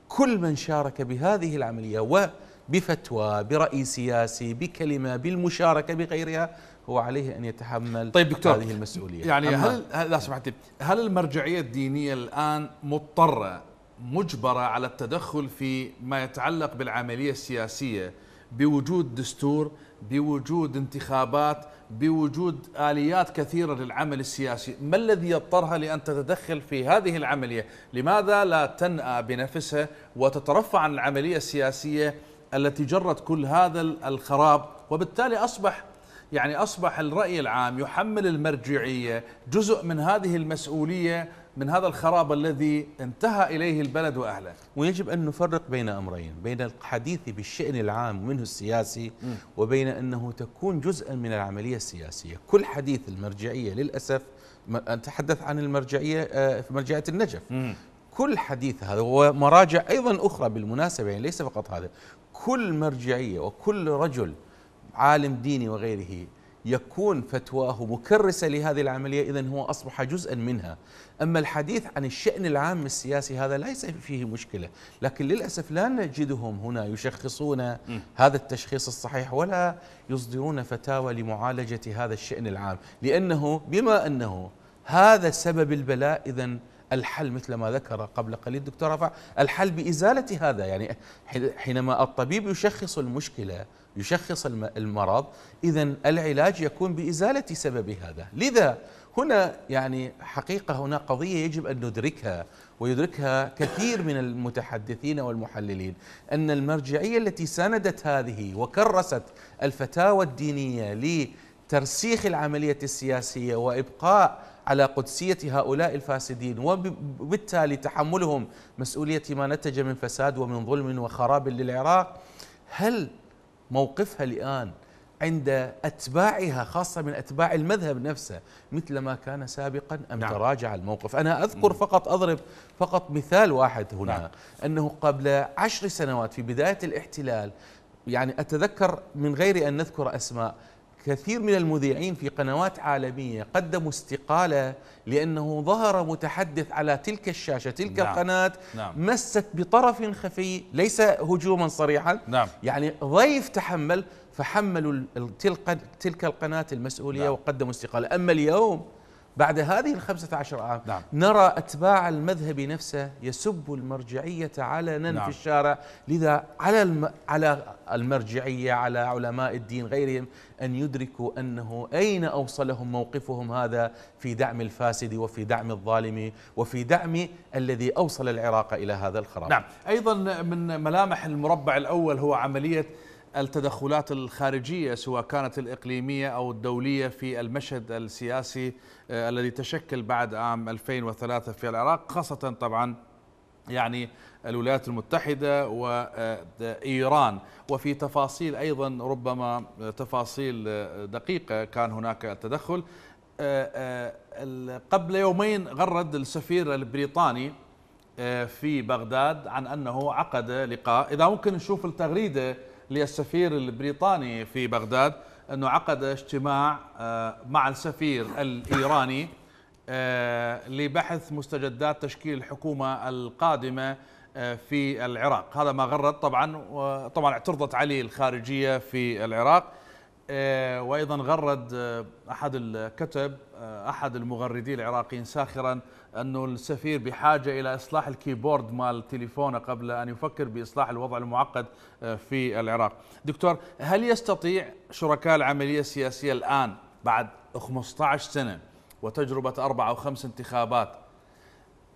كل من شارك بهذه العمليه و بفتوى برأي سياسي بكلمة بالمشاركة بغيرها هو عليه ان يتحمل طيب دكتور هذه المسؤوليه يعني هل لا سمحت هل المرجعيه الدينيه الان مضطره مجبره على التدخل في ما يتعلق بالعمليه السياسيه بوجود دستور بوجود انتخابات بوجود اليات كثيره للعمل السياسي، ما الذي يضطرها لان تتدخل في هذه العمليه؟ لماذا لا تنأى بنفسها وتترفع عن العمليه السياسيه التي جرت كل هذا الخراب وبالتالي اصبح يعني أصبح الرأي العام يحمل المرجعية جزء من هذه المسؤولية من هذا الخراب الذي انتهى إليه البلد وأهله ويجب أن نفرق بين أمرين بين الحديث بالشأن العام ومنه السياسي وبين أنه تكون جزءا من العملية السياسية كل حديث المرجعية للأسف تحدث عن المرجعية آه، في مرجعية النجف كل حديث هذا ومراجع أيضا أخرى بالمناسبة يعني ليس فقط هذا كل مرجعية وكل رجل عالم ديني وغيره يكون فتواه مكرسة لهذه العملية إذا هو أصبح جزءا منها أما الحديث عن الشأن العام السياسي هذا ليس فيه مشكلة لكن للأسف لا نجدهم هنا يشخصون هذا التشخيص الصحيح ولا يصدرون فتاوى لمعالجة هذا الشأن العام لأنه بما أنه هذا سبب البلاء إذا الحل مثل ما ذكر قبل قليل الدكتور رفع الحل بإزالة هذا يعني حينما الطبيب يشخص المشكلة يشخص المرض إذا العلاج يكون بإزالة سبب هذا لذا هنا يعني حقيقة هنا قضية يجب أن ندركها ويدركها كثير من المتحدثين والمحللين أن المرجعية التي ساندت هذه وكرست الفتاوى الدينية لترسيخ العملية السياسية وإبقاء على قدسية هؤلاء الفاسدين وبالتالي تحملهم مسؤولية ما نتج من فساد ومن ظلم وخراب للعراق هل موقفها الآن عند أتباعها خاصة من أتباع المذهب نفسه مثل ما كان سابقا أم نعم. تراجع الموقف أنا أذكر فقط أضرب فقط مثال واحد هنا نعم. أنه قبل عشر سنوات في بداية الاحتلال يعني أتذكر من غير أن نذكر أسماء كثير من المذيعين في قنوات عالمية قدموا استقالة لأنه ظهر متحدث على تلك الشاشة تلك نعم. القناة نعم. مست بطرف خفي ليس هجوما صريحا نعم. يعني ضيف تحمل فحملوا تلك القناة المسؤولية نعم. وقدموا استقالة أما اليوم بعد هذه الخمسة عشر عام نعم. نرى أتباع المذهب نفسه يسب المرجعية علنا نعم. في الشارع لذا على الم... على المرجعية على علماء الدين غيرهم أن يدركوا أنه أين أوصلهم موقفهم هذا في دعم الفاسد وفي دعم الظالم وفي دعم الذي أوصل العراق إلى هذا الخراب نعم أيضا من ملامح المربع الأول هو عملية التدخلات الخارجية سواء كانت الإقليمية أو الدولية في المشهد السياسي آه، الذي تشكل بعد عام 2003 في العراق خاصة طبعا يعني الولايات المتحدة وإيران آه، وفي تفاصيل أيضا ربما تفاصيل آه، دقيقة كان هناك التدخل قبل يومين غرد السفير البريطاني في بغداد عن أنه عقد لقاء إذا ممكن نشوف التغريدة للسفير البريطاني في بغداد أنه عقد اجتماع آه، مع السفير الإيراني آه، لبحث مستجدات تشكيل الحكومة القادمة آه، في العراق هذا ما غرد طبعا وطبعا اعترضت عليه الخارجية في العراق وايضا غرد احد الكتب احد المغردين العراقيين ساخرا انه السفير بحاجه الى اصلاح الكيبورد مال تليفونه قبل ان يفكر باصلاح الوضع المعقد آه، في العراق. دكتور هل يستطيع شركاء العمليه السياسيه الان بعد 15 سنه وتجربه اربع او خمس انتخابات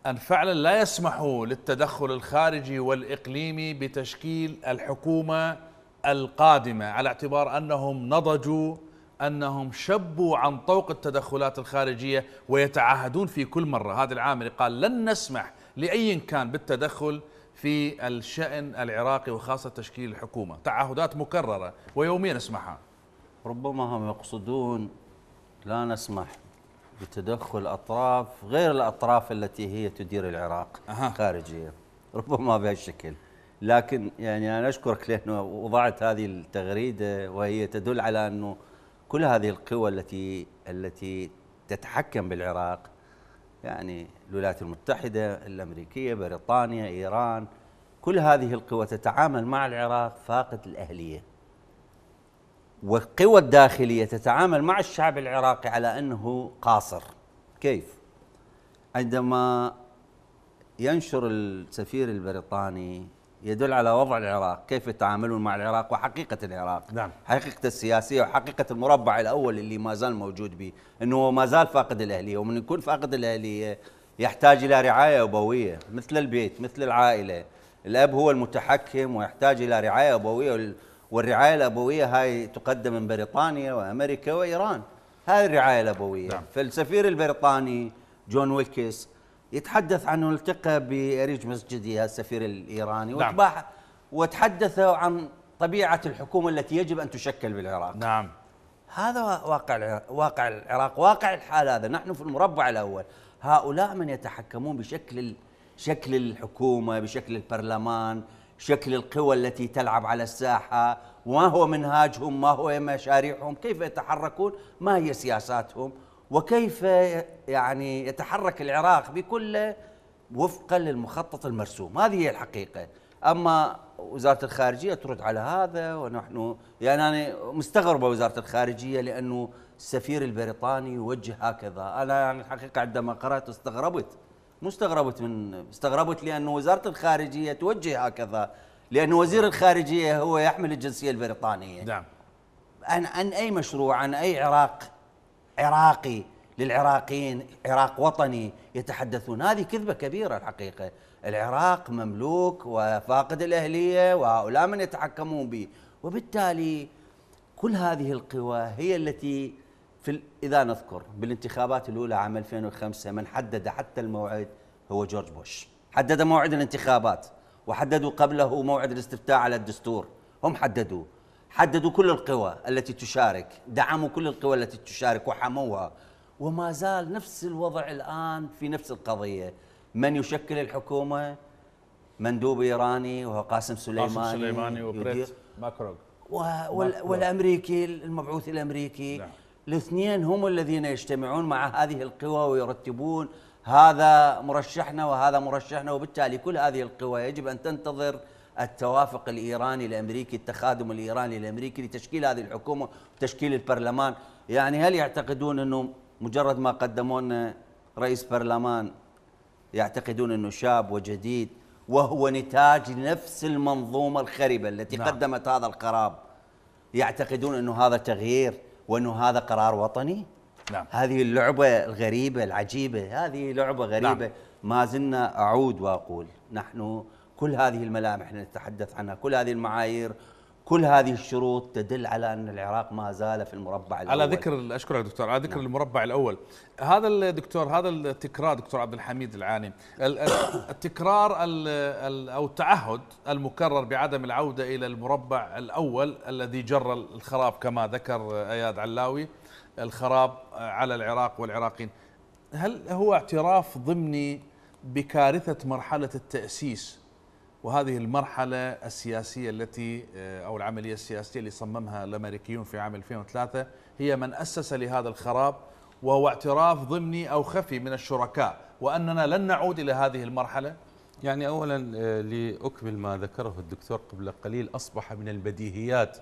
ان فعلا لا يسمحوا للتدخل الخارجي والاقليمي بتشكيل الحكومه القادمه على اعتبار انهم نضجوا أنهم شبوا عن طوق التدخلات الخارجية ويتعاهدون في كل مرة هذا العامل قال لن نسمح لأي كان بالتدخل في الشأن العراقي وخاصة تشكيل الحكومة تعهدات مكررة ويوميا نسمعها ربما هم يقصدون لا نسمح بتدخل أطراف غير الأطراف التي هي تدير العراق أه. خارجيا ربما بهالشكل لكن يعني أنا أشكرك لأنه وضعت هذه التغريدة وهي تدل على أنه كل هذه القوى التي التي تتحكم بالعراق يعني الولايات المتحدة الأمريكية بريطانيا إيران كل هذه القوى تتعامل مع العراق فاقد الأهلية والقوى الداخلية تتعامل مع الشعب العراقي على أنه قاصر كيف؟ عندما ينشر السفير البريطاني يدل على وضع العراق كيف يتعاملون مع العراق وحقيقة العراق نعم. حقيقة السياسية وحقيقة المربع الأول اللي ما زال موجود به أنه ما زال فاقد الأهلية ومن يكون فاقد الأهلية يحتاج إلى رعاية أبوية مثل البيت مثل العائلة الأب هو المتحكم ويحتاج إلى رعاية أبوية والرعاية الأبوية هاي تقدم من بريطانيا وأمريكا وإيران هاي الرعاية الأبوية نعم. فالسفير البريطاني جون ويلكس يتحدث عنه التقى بأريج مسجدي السفير الإيراني نعم. وتباح وتحدث عن طبيعة الحكومة التي يجب أن تشكل بالعراق نعم هذا واقع واقع العراق واقع الحال هذا نحن في المربع الأول هؤلاء من يتحكمون بشكل شكل الحكومة بشكل البرلمان شكل القوى التي تلعب على الساحة ما هو منهاجهم ما هو مشاريعهم كيف يتحركون ما هي سياساتهم وكيف يعني يتحرك العراق بكله وفقا للمخطط المرسوم هذه هي الحقيقة أما وزارة الخارجية ترد على هذا ونحن يعني أنا مستغربة وزارة الخارجية لأنه السفير البريطاني يوجه هكذا أنا يعني الحقيقة عندما قرأت استغربت مو استغربت من استغربت لأنه وزارة الخارجية توجه هكذا لأن وزير الخارجية هو يحمل الجنسية البريطانية نعم عن عن أي مشروع عن أي عراق عراقي للعراقيين عراق وطني يتحدثون هذه كذبة كبيرة الحقيقة العراق مملوك وفاقد الأهلية وهؤلاء من يتحكمون به وبالتالي كل هذه القوى هي التي في إذا نذكر بالانتخابات الأولى عام 2005 من حدد حتى الموعد هو جورج بوش حدد موعد الانتخابات وحددوا قبله موعد الاستفتاء على الدستور هم حددوه حددوا كل القوى التي تشارك دعموا كل القوى التي تشارك وحموها وما زال نفس الوضع الآن في نفس القضية من يشكل الحكومة مندوب إيراني وهو قاسم سليماني قاسم سليماني وبريت ماكروغ والأمريكي المبعوث الأمريكي نعم. الاثنين هم الذين يجتمعون مع هذه القوى ويرتبون هذا مرشحنا وهذا مرشحنا وبالتالي كل هذه القوى يجب أن تنتظر التوافق الإيراني الأمريكي التخادم الإيراني الأمريكي لتشكيل هذه الحكومة وتشكيل البرلمان يعني هل يعتقدون أنه مجرد ما قدموا لنا رئيس برلمان يعتقدون أنه شاب وجديد وهو نتاج نفس المنظومة الخربة التي نعم. قدمت هذا القرار يعتقدون أنه هذا تغيير وأنه هذا قرار وطني نعم. هذه اللعبة الغريبة العجيبة هذه لعبة نعم. غريبة نعم. ما زلنا أعود وأقول نحن كل هذه الملامح اللي نتحدث عنها كل هذه المعايير كل هذه الشروط تدل على ان العراق ما زال في المربع الاول على ذكر اشكرك دكتور على ذكر نعم. المربع الاول هذا الدكتور هذا التكرار دكتور عبد الحميد العاني التكرار او التعهد المكرر بعدم العوده الى المربع الاول الذي جر الخراب كما ذكر اياد علاوي الخراب على العراق والعراقيين هل هو اعتراف ضمني بكارثه مرحله التاسيس وهذه المرحلة السياسية التي آه، أو العملية السياسية اللي صممها الأمريكيون في عام 2003 هي من أسس لهذا الخراب وهو اعتراف ضمني أو خفي من الشركاء وأننا لن نعود إلى هذه المرحلة يعني أولا آه، لأكمل ما ذكره الدكتور قبل قليل أصبح من البديهيات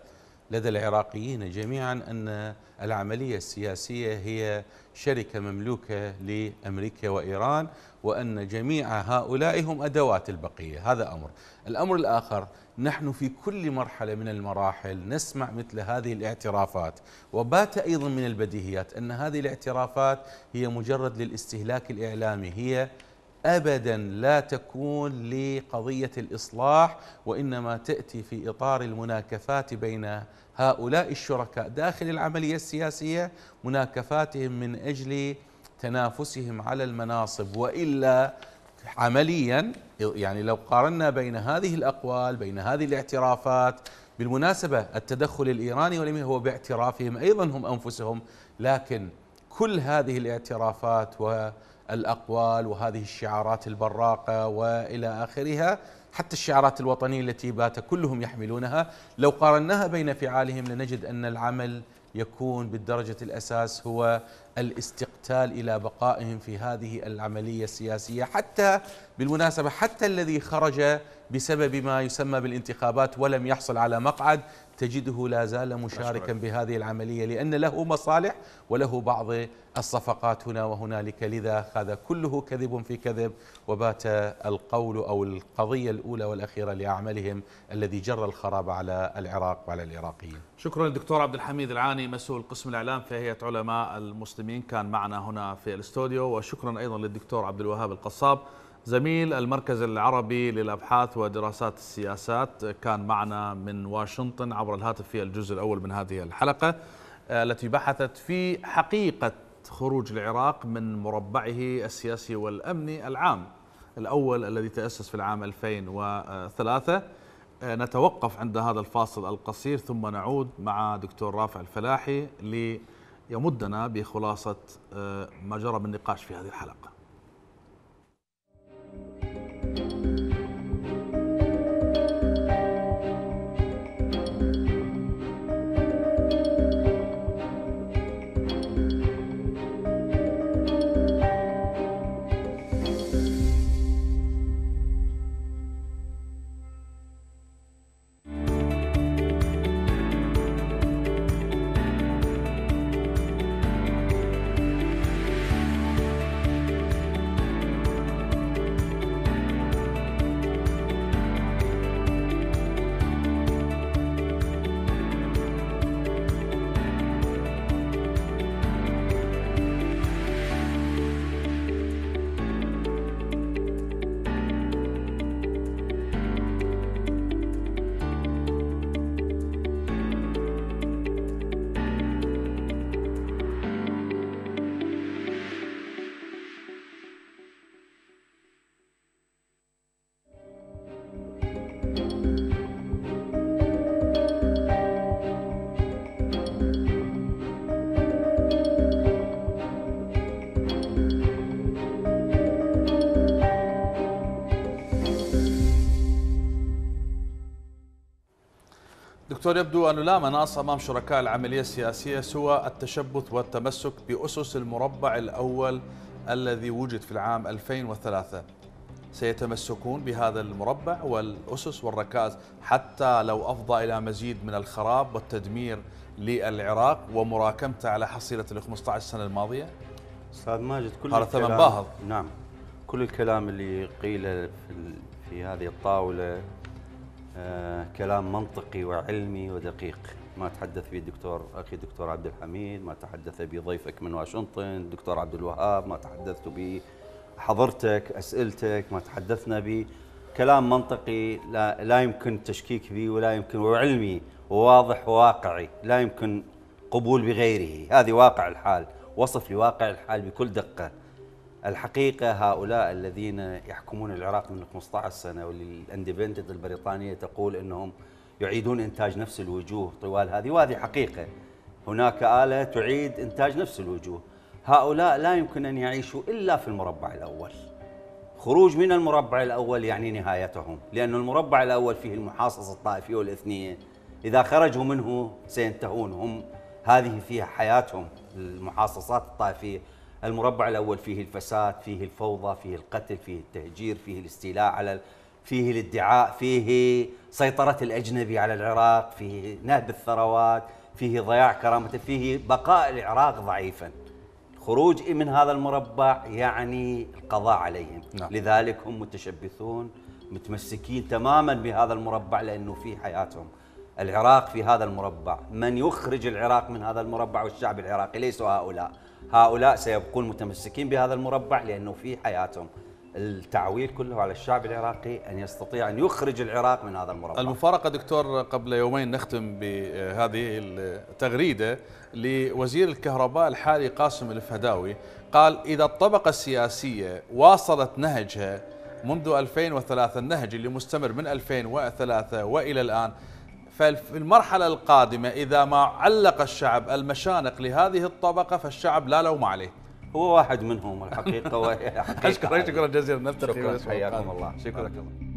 لدى العراقيين جميعا أن العملية السياسية هي شركة مملوكة لأمريكا وإيران وأن جميع هؤلاء هم أدوات البقية هذا أمر الأمر الآخر نحن في كل مرحلة من المراحل نسمع مثل هذه الاعترافات وبات أيضا من البديهيات أن هذه الاعترافات هي مجرد للاستهلاك الإعلامي هي ابدا لا تكون لقضيه الاصلاح وانما تاتي في اطار المناكفات بين هؤلاء الشركاء داخل العمليه السياسيه مناكفاتهم من اجل تنافسهم على المناصب والا عمليا يعني لو قارنا بين هذه الاقوال بين هذه الاعترافات بالمناسبه التدخل الايراني والامريكي هو باعترافهم ايضا هم انفسهم لكن كل هذه الاعترافات و الأقوال وهذه الشعارات البراقة وإلى آخرها حتى الشعارات الوطنية التي بات كلهم يحملونها لو قارناها بين فعالهم لنجد أن العمل يكون بالدرجة الأساس هو الاستقتال إلى بقائهم في هذه العملية السياسية حتى بالمناسبة حتى الذي خرج بسبب ما يسمى بالانتخابات ولم يحصل على مقعد تجده لا زال مشاركا بهذه العملية لأن له مصالح وله بعض الصفقات هنا وهنالك لذا هذا كله كذب في كذب وبات القول أو القضية الأولى والأخيرة لأعمالهم الذي جر الخراب على العراق وعلى العراقيين شكرا للدكتور عبد الحميد العاني مسؤول قسم الإعلام في هيئة علماء المسلمين كان معنا هنا في الاستوديو وشكرا أيضا للدكتور عبد الوهاب القصاب زميل المركز العربي للأبحاث ودراسات السياسات كان معنا من واشنطن عبر الهاتف في الجزء الأول من هذه الحلقة آه، التي بحثت في حقيقة خروج العراق من مربعه السياسي والأمني العام الأول الذي تأسس في العام 2003 آه، نتوقف عند هذا الفاصل القصير ثم نعود مع دكتور رافع الفلاحي ليمدنا بخلاصة آه، ما جرى من نقاش في هذه الحلقة دكتور يبدو أنه لا مناص أمام شركاء العملية السياسية سوى التشبث والتمسك بأسس المربع الأول الذي وجد في العام 2003 سيتمسكون بهذا المربع والأسس والركائز حتى لو أفضى إلى مزيد من الخراب والتدمير للعراق ومراكمته على حصيلة ال 15 سنة الماضية؟ أستاذ ماجد كل هذا ثمن باهظ نعم كل الكلام اللي قيل في هذه الطاولة آه، كلام منطقي وعلمي ودقيق ما تحدث به الدكتور اخي الدكتور عبد الحميد ما تحدث به ضيفك من واشنطن الدكتور عبد الوهاب ما تحدثت به حضرتك اسئلتك ما تحدثنا به كلام منطقي لا, لا يمكن التشكيك به ولا يمكن وعلمي وواضح وواقعي لا يمكن قبول بغيره هذه واقع الحال وصف لواقع الحال بكل دقه الحقيقة هؤلاء الذين يحكمون العراق من 15 سنة والأندبندنت البريطانية تقول أنهم يعيدون إنتاج نفس الوجوه طوال هذه وهذه حقيقة هناك آلة تعيد إنتاج نفس الوجوه هؤلاء لا يمكن أن يعيشوا إلا في المربع الأول خروج من المربع الأول يعني نهايتهم لأن المربع الأول فيه المحاصصة الطائفية والإثنية إذا خرجوا منه سينتهون هم هذه فيها حياتهم المحاصصات الطائفية المربع الأول فيه الفساد فيه الفوضى فيه القتل فيه التهجير فيه الاستيلاء على فيه الادعاء فيه سيطرة الأجنبي على العراق فيه نهب الثروات فيه ضياع كرامته فيه بقاء العراق ضعيفا الخروج من هذا المربع يعني القضاء عليهم نعم. لذلك هم متشبثون متمسكين تماما بهذا المربع لأنه في حياتهم العراق في هذا المربع من يخرج العراق من هذا المربع والشعب العراقي ليسوا هؤلاء هؤلاء سيبقون متمسكين بهذا المربع لأنه في حياتهم التعويل كله على الشعب العراقي أن يستطيع أن يخرج العراق من هذا المربع المفارقة دكتور قبل يومين نختم بهذه التغريدة لوزير الكهرباء الحالي قاسم الفهداوي قال إذا الطبقة السياسية واصلت نهجها منذ 2003 النهج اللي مستمر من 2003 وإلى الآن ففي المرحلة القادمة إذا ما علق الشعب المشانق لهذه الطبقة فالشعب لا لوم عليه هو واحد منهم الحقيقة أشكرك شكرا جزيلا نفتخر شكرا حياكم الله شكرا, شكرا.